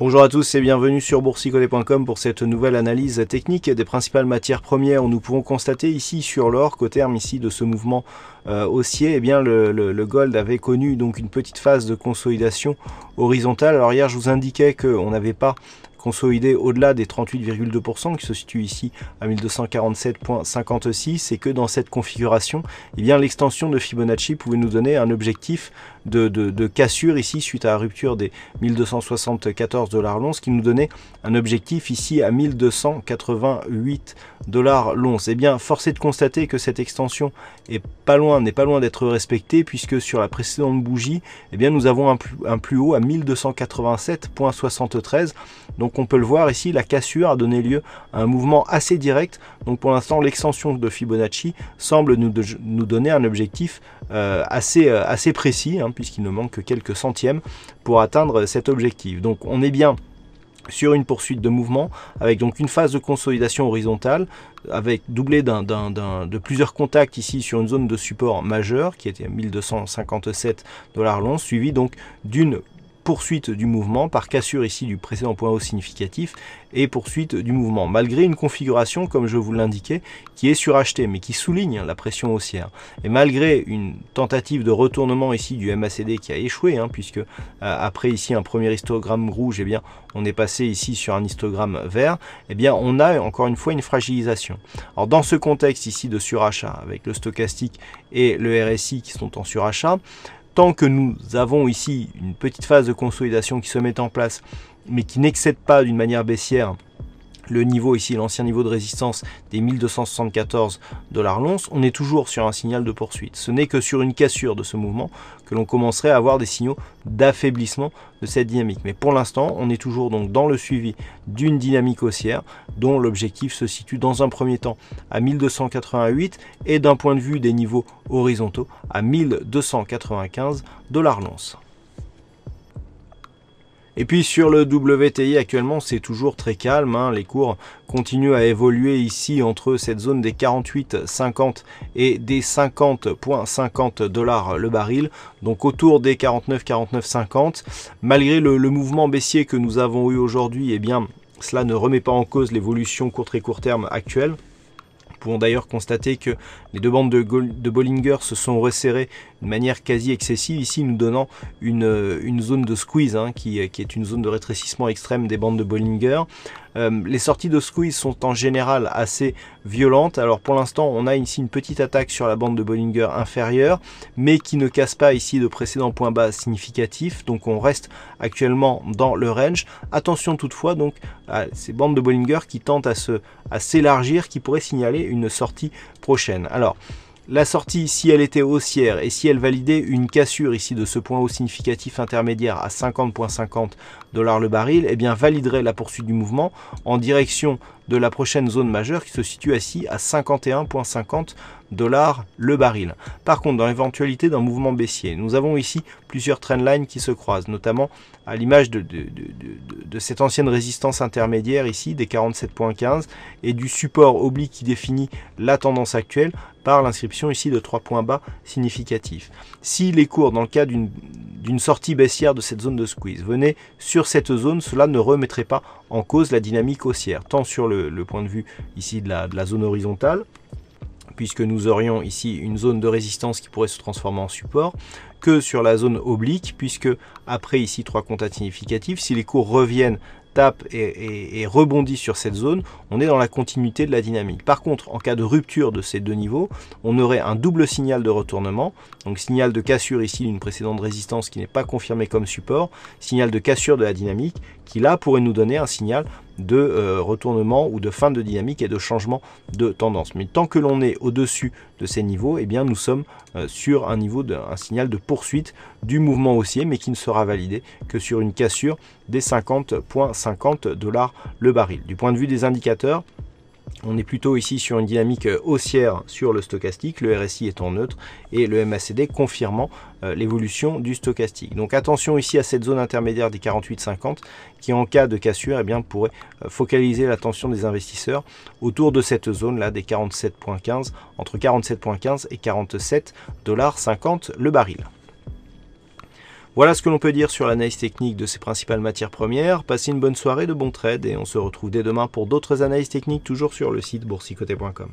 Bonjour à tous et bienvenue sur boursicoté.com pour cette nouvelle analyse technique des principales matières premières. Nous pouvons constater ici sur l'or qu'au terme ici de ce mouvement euh, haussier, eh bien le, gold avait connu donc une petite phase de consolidation horizontale. Alors hier je vous indiquais qu'on n'avait pas consolidé au-delà des 38,2% qui se situe ici à 1247.56 c'est que dans cette configuration, eh bien l'extension de Fibonacci pouvait nous donner un objectif de, cassure ici suite à la rupture des 1274 dollars l'once qui nous donnait un objectif ici à 1288 dollars l'once. Eh bien, force est de constater que cette extension n'est pas loin d'être respectée puisque sur la précédente bougie, eh bien nous avons un plus, un plus haut à 1287.73. Donc donc on peut le voir ici, la cassure a donné lieu à un mouvement assez direct. Donc pour l'instant, l'extension de Fibonacci semble nous, nous donner un objectif euh, assez, euh, assez précis, hein, puisqu'il ne manque que quelques centièmes pour atteindre cet objectif. Donc on est bien sur une poursuite de mouvement avec donc une phase de consolidation horizontale avec doublé de plusieurs contacts ici sur une zone de support majeure qui était à 1257 dollars long suivi donc d'une poursuite du mouvement par cassure ici du précédent point haut significatif et poursuite du mouvement, malgré une configuration, comme je vous l'indiquais, qui est surachetée, mais qui souligne la pression haussière. Et malgré une tentative de retournement ici du MACD qui a échoué, hein, puisque euh, après ici un premier histogramme rouge, et eh bien, on est passé ici sur un histogramme vert, et eh bien, on a encore une fois une fragilisation. Alors dans ce contexte ici de surachat, avec le stochastique et le RSI qui sont en surachat, tant que nous avons ici une petite phase de consolidation qui se met en place, mais qui n'excède pas d'une manière baissière le niveau ici, l'ancien niveau de résistance des 1274 dollars l'once, on est toujours sur un signal de poursuite. Ce n'est que sur une cassure de ce mouvement que l'on commencerait à avoir des signaux d'affaiblissement de cette dynamique. Mais pour l'instant, on est toujours donc dans le suivi d'une dynamique haussière dont l'objectif se situe dans un premier temps à 1288 et d'un point de vue des niveaux horizontaux à 1295 dollars l'once. Et puis sur le WTI actuellement, c'est toujours très calme. Hein. Les cours continuent à évoluer ici entre cette zone des 48,50 et des 50,50 dollars le baril. Donc autour des 49,49,50. Malgré le, mouvement baissier que nous avons eu aujourd'hui, eh bien cela ne remet pas en cause l'évolution court et court terme actuelle pouvons d'ailleurs constater que les deux bandes de, de Bollinger se sont resserrées de manière quasi excessive, ici nous donnant une, zone de squeeze, hein, qui, est une zone de rétrécissement extrême des bandes de Bollinger. Euh, les sorties de squeeze sont en général assez violentes. Alors pour l'instant, on a ici une petite attaque sur la bande de Bollinger inférieure, mais qui ne casse pas ici de précédents points bas significatifs. Donc on reste actuellement dans le range. Attention toutefois donc à ces bandes de Bollinger qui tentent à s'élargir, qui pourraient signaler une sortie prochaine. Alors, la sortie, si elle était haussière et si elle validait une cassure ici de ce point haut significatif intermédiaire à 50.50 dollars le baril, eh bien validerait la poursuite du mouvement en direction de la prochaine zone majeure qui se situe assis à 51,50 dollars le baril. Par contre, dans l'éventualité d'un mouvement baissier, nous avons ici plusieurs trend lines qui se croisent, notamment à l'image de, de, cette ancienne résistance intermédiaire ici des 47.15 et du support oblique qui définit la tendance actuelle par l'inscription ici de 3 points bas significatifs. Si les cours, dans le cas d'une sortie baissière de cette zone de squeeze, venaient sur cette zone, cela ne remettrait pas en cause la dynamique haussière, tant sur le, point de vue ici de la, de la zone horizontale, puisque nous aurions ici une zone de résistance qui pourrait se transformer en support, que sur la zone oblique, puisque après ici trois contacts significatifs, si les cours reviennent tape et, et, rebondit sur cette zone, on est dans la continuité de la dynamique. Par contre, en cas de rupture de ces deux niveaux, on aurait un double signal de retournement, donc signal de cassure ici d'une précédente résistance qui n'est pas confirmée comme support, signal de cassure de la dynamique qui là pourrait nous donner un signal de euh, retournement ou de fin de dynamique et de changement de tendance. Mais tant que l'on est au-dessus de ces niveaux, eh bien, nous sommes euh, sur un niveau d'un signal de poursuite du mouvement haussier, mais qui ne sera validé que sur une cassure des 50,50 dollars le baril. Du point de vue des indicateurs, on est plutôt ici sur une dynamique euh, haussière sur le stochastique, le RSI étant neutre et le MACD confirmant euh, l'évolution du stochastique. Donc attention ici à cette zone intermédiaire des 48,50$ qui en cas de cassure eh bien, pourrait euh, focaliser l'attention des investisseurs autour de cette zone là des 47.15 entre 47.15 et 47,50$ le baril. Voilà ce que l'on peut dire sur l'analyse technique de ces principales matières premières. Passez une bonne soirée, de bons trades et on se retrouve dès demain pour d'autres analyses techniques toujours sur le site boursicoté.com.